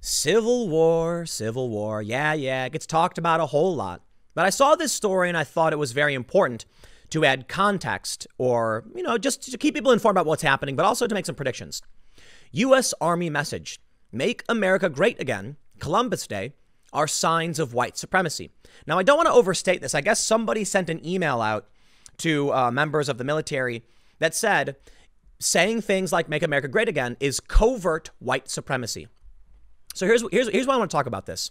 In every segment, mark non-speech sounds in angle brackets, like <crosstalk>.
Civil War, Civil War. Yeah, yeah, it gets talked about a whole lot. But I saw this story and I thought it was very important to add context or, you know, just to keep people informed about what's happening, but also to make some predictions. U.S. Army message Make America Great Again, Columbus Day, are signs of white supremacy. Now, I don't want to overstate this. I guess somebody sent an email out to uh, members of the military that said saying things like Make America Great Again is covert white supremacy. So here's, here's, here's why I want to talk about this.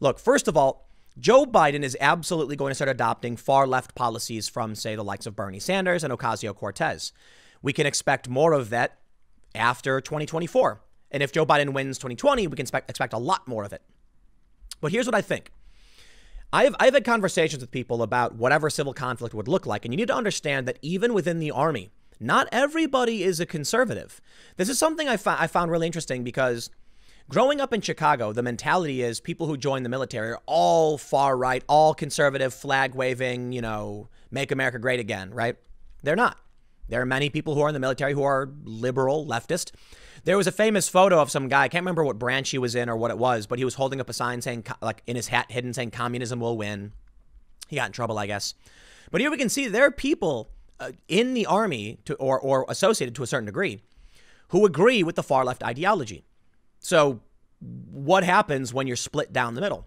Look, first of all, Joe Biden is absolutely going to start adopting far left policies from, say, the likes of Bernie Sanders and Ocasio Cortez. We can expect more of that after 2024. And if Joe Biden wins 2020, we can expect, expect a lot more of it. But here's what I think. I've, I've had conversations with people about whatever civil conflict would look like. And you need to understand that even within the army, not everybody is a conservative. This is something I, fo- I found really interesting because Growing up in Chicago, the mentality is people who join the military are all far right, all conservative, flag waving, you know, make America great again, right? They're not. There are many people who are in the military who are liberal, leftist. There was a famous photo of some guy, I can't remember what branch he was in or what it was, but he was holding up a sign saying, like in his hat hidden, saying, communism will win. He got in trouble, I guess. But here we can see there are people uh, in the army to, or, or associated to a certain degree who agree with the far left ideology. So what happens when you're split down the middle?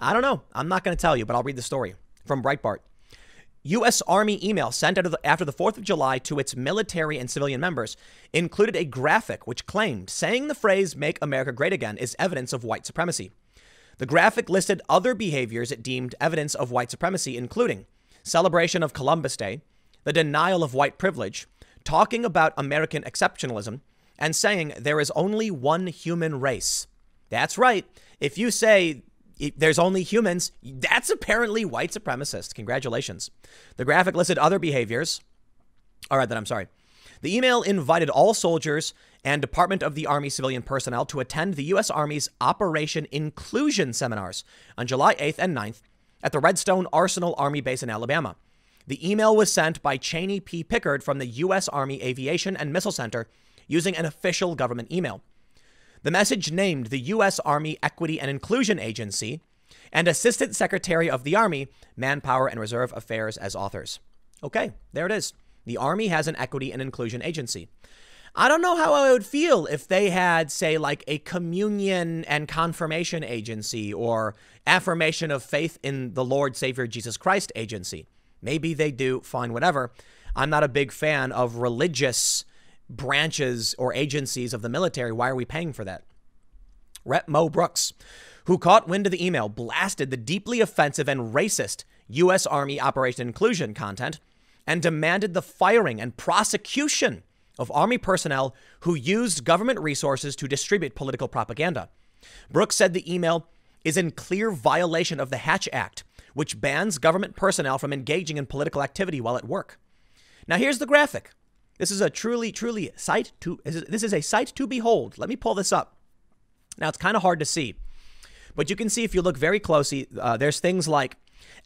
I don't know. I'm not going to tell you, but I'll read the story from Breitbart. U.S. Army email sent after the 4th of July to its military and civilian members included a graphic which claimed saying the phrase, Make America Great Again, is evidence of white supremacy. The graphic listed other behaviors it deemed evidence of white supremacy, including celebration of Columbus Day, the denial of white privilege, talking about American exceptionalism, and saying there is only one human race. That's right. If you say there's only humans, that's apparently white supremacist. Congratulations. The graphic listed other behaviors. All right, then I'm sorry. The email invited all soldiers and Department of the Army civilian personnel to attend the U.S. Army's Operation Inclusion seminars on July 8th and 9th at the Redstone Arsenal Army Base in Alabama. The email was sent by Cheney P. Pickard from the U.S. Army Aviation and Missile Center using an official government email. The message named the U.S. Army Equity and Inclusion Agency and Assistant Secretary of the Army, Manpower and Reserve Affairs as authors. Okay, there it is. The Army has an Equity and Inclusion Agency. I don't know how I would feel if they had, say, like a communion and confirmation agency or affirmation of faith in the Lord Savior Jesus Christ agency. Maybe they do, fine, whatever. I'm not a big fan of religious branches or agencies of the military. Why are we paying for that? Rep Mo Brooks, who caught wind of the email, blasted the deeply offensive and racist U.S. Army Operation Inclusion content and demanded the firing and prosecution of Army personnel who used government resources to distribute political propaganda. Brooks said the email is in clear violation of the Hatch Act, which bans government personnel from engaging in political activity while at work. Now, here's the graphic this is a truly, truly sight to, this is a sight to behold. Let me pull this up. Now, it's kind of hard to see, but you can see if you look very closely, uh, there's things like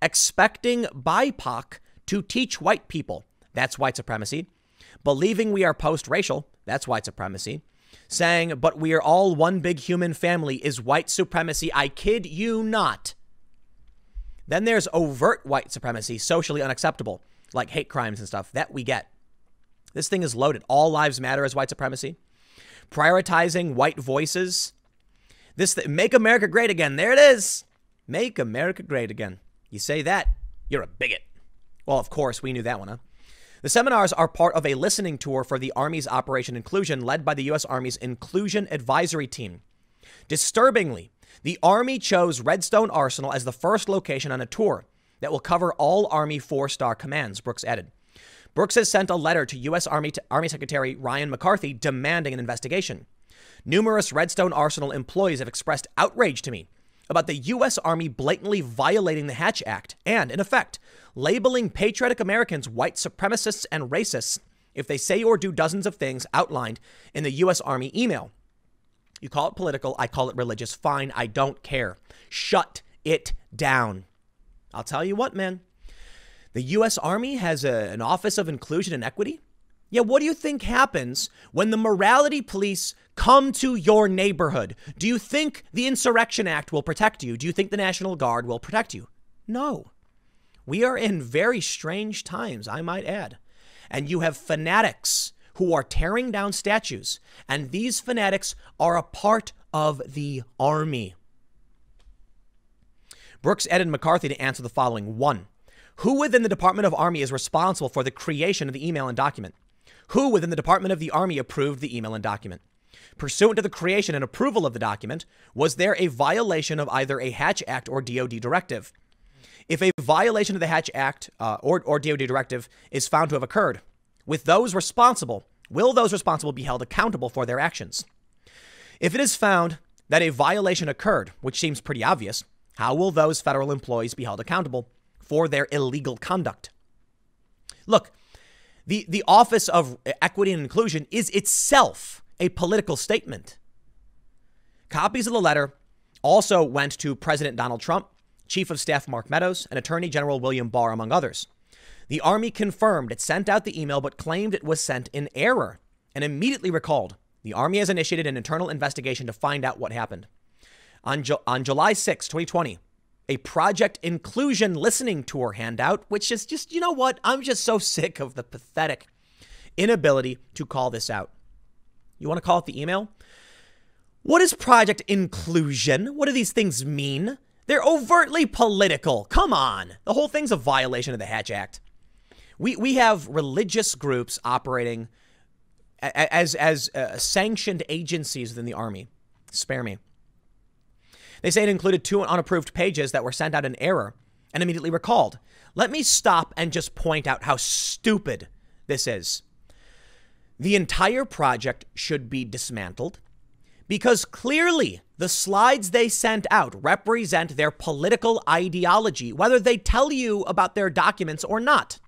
expecting BIPOC to teach white people. That's white supremacy. Believing we are post racial. That's white supremacy. Saying, but we are all one big human family is white supremacy. I kid you not. Then there's overt white supremacy, socially unacceptable, like hate crimes and stuff. That we get. This thing is loaded. All lives matter as white supremacy. Prioritizing white voices. This th- make America great again. There it is. Make America great again. You say that, you're a bigot. Well, of course, we knew that one, huh? The seminars are part of a listening tour for the Army's Operation Inclusion, led by the U.S. Army's Inclusion Advisory Team. Disturbingly, the Army chose Redstone Arsenal as the first location on a tour that will cover all Army four star commands, Brooks added. Brooks has sent a letter to U.S. Army, to Army Secretary Ryan McCarthy demanding an investigation. Numerous Redstone Arsenal employees have expressed outrage to me about the U.S. Army blatantly violating the Hatch Act and, in effect, labeling patriotic Americans white supremacists and racists if they say or do dozens of things outlined in the U.S. Army email. You call it political, I call it religious. Fine, I don't care. Shut it down. I'll tell you what, man. The U.S. Army has a, an Office of Inclusion and Equity. Yeah, what do you think happens when the morality police come to your neighborhood? Do you think the Insurrection Act will protect you? Do you think the National Guard will protect you? No. We are in very strange times, I might add. And you have fanatics who are tearing down statues, and these fanatics are a part of the army. Brooks added McCarthy to answer the following one. Who within the Department of Army is responsible for the creation of the email and document? Who within the Department of the Army approved the email and document? Pursuant to the creation and approval of the document, was there a violation of either a Hatch Act or DoD directive? If a violation of the Hatch Act uh, or, or DoD directive is found to have occurred, with those responsible, will those responsible be held accountable for their actions? If it is found that a violation occurred, which seems pretty obvious, how will those federal employees be held accountable for their illegal conduct. Look, the, the Office of Equity and Inclusion is itself a political statement. Copies of the letter also went to President Donald Trump, Chief of Staff Mark Meadows, and Attorney General William Barr, among others. The Army confirmed it sent out the email but claimed it was sent in error and immediately recalled. The Army has initiated an internal investigation to find out what happened. On, Ju- on July 6, 2020, a project inclusion listening tour handout, which is just, you know what? I'm just so <laughs> sick of the pathetic inability to call this out. You want to call it the email? What is project inclusion? What do these things mean? They're overtly political. Come on. The whole thing's a violation of the Hatch Act. We, we have religious groups operating as, as uh, sanctioned agencies within the Army. Spare me. They say it included two unapproved pages that were sent out in error and immediately recalled. Let me stop and just point out how stupid this is. The entire project should be dismantled because clearly the slides they sent out represent their political ideology, whether they tell you about their documents or not.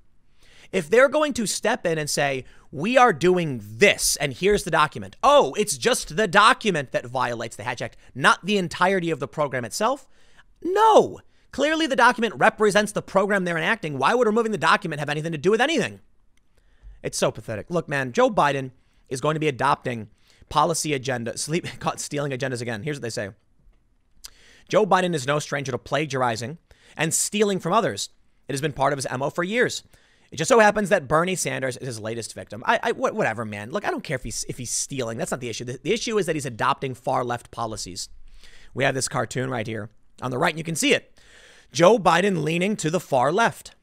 If they're going to step in and say, we are doing this, and here's the document. Oh, it's just the document that violates the Hatch Act, not the entirety of the program itself. No, clearly the document represents the program they're enacting. Why would removing the document have anything to do with anything? It's so pathetic. Look, man, Joe Biden is going to be adopting policy agenda, sleep, caught stealing agendas again. Here's what they say. Joe Biden is no stranger to plagiarizing and stealing from others. It has been part of his MO for years. It just so happens that Bernie Sanders is his latest victim. I, I whatever, man. Look, I don't care if he's if he's stealing. That's not the issue. The, the issue is that he's adopting far left policies. We have this cartoon right here on the right. You can see it. Joe Biden leaning to the far left.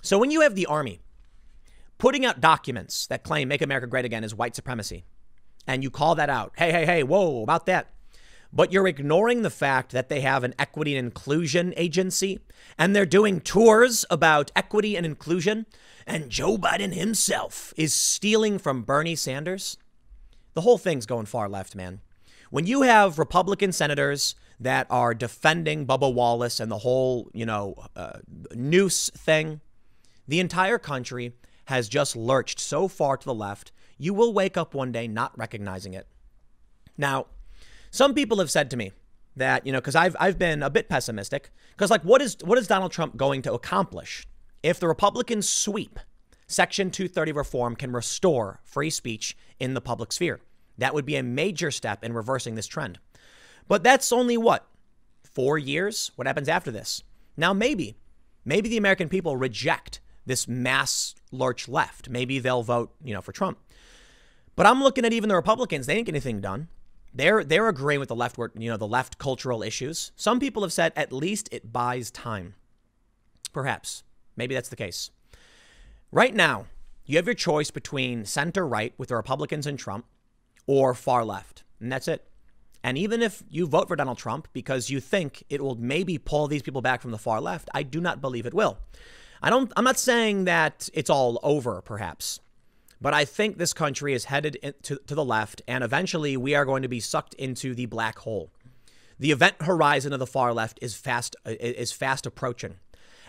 So when you have the army putting out documents that claim "Make America Great Again" is white supremacy, and you call that out, hey, hey, hey, whoa, about that but you're ignoring the fact that they have an equity and inclusion agency and they're doing tours about equity and inclusion, and Joe Biden himself is stealing from Bernie Sanders. The whole thing's going far left, man. When you have Republican senators that are defending Bubba Wallace and the whole, you know, uh, noose thing, the entire country has just lurched so far to the left, you will wake up one day not recognizing it. Now, some people have said to me that, you know, because I've, I've been a bit pessimistic, because like, what is, what is Donald Trump going to accomplish if the Republicans sweep? Section 230 reform can restore free speech in the public sphere. That would be a major step in reversing this trend. But that's only what? Four years? What happens after this? Now, maybe, maybe the American people reject this mass lurch left. Maybe they'll vote, you know, for Trump. But I'm looking at even the Republicans, they ain't get anything done they're they're agreeing with the left you know the left cultural issues. Some people have said at least it buys time. Perhaps maybe that's the case. Right now, you have your choice between center right with the Republicans and Trump, or far left, and that's it. And even if you vote for Donald Trump because you think it will maybe pull these people back from the far left, I do not believe it will. I don't. I'm not saying that it's all over, perhaps. But I think this country is headed to, to the left, and eventually we are going to be sucked into the black hole. The event horizon of the far left is fast uh, is fast approaching,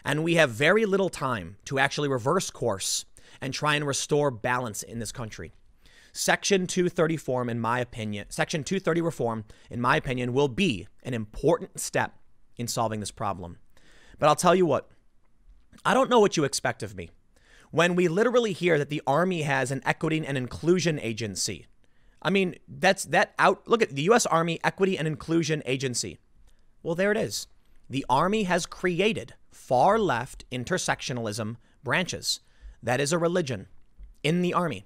and we have very little time to actually reverse course and try and restore balance in this country. Section 230 reform, in my opinion, Section 230 reform, in my opinion, will be an important step in solving this problem. But I'll tell you what, I don't know what you expect of me when we literally hear that the Army has an equity and inclusion agency. I mean, that's that out. Look at the U.S. Army Equity and Inclusion Agency. Well, there it is. The Army has created far left intersectionalism branches. That is a religion in the Army.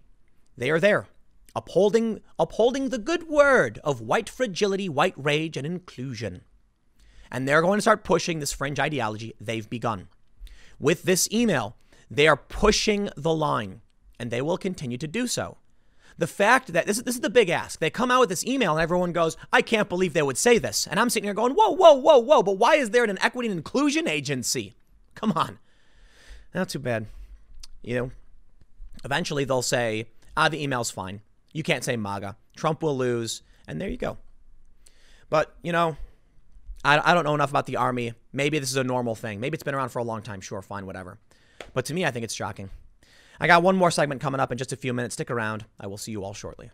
They are there, upholding, upholding the good word of white fragility, white rage, and inclusion. And they're going to start pushing this fringe ideology they've begun. With this email, they are pushing the line, and they will continue to do so. The fact that this is, this is the big ask. They come out with this email, and everyone goes, I can't believe they would say this. And I'm sitting here going, Whoa, whoa, whoa, whoa, but why is there an equity and inclusion agency? Come on. Not too bad. You know, eventually they'll say, Ah, the email's fine. You can't say MAGA. Trump will lose. And there you go. But, you know, I, I don't know enough about the army. Maybe this is a normal thing. Maybe it's been around for a long time. Sure, fine, whatever. But to me, I think it's shocking. I got one more segment coming up in just a few minutes. Stick around. I will see you all shortly.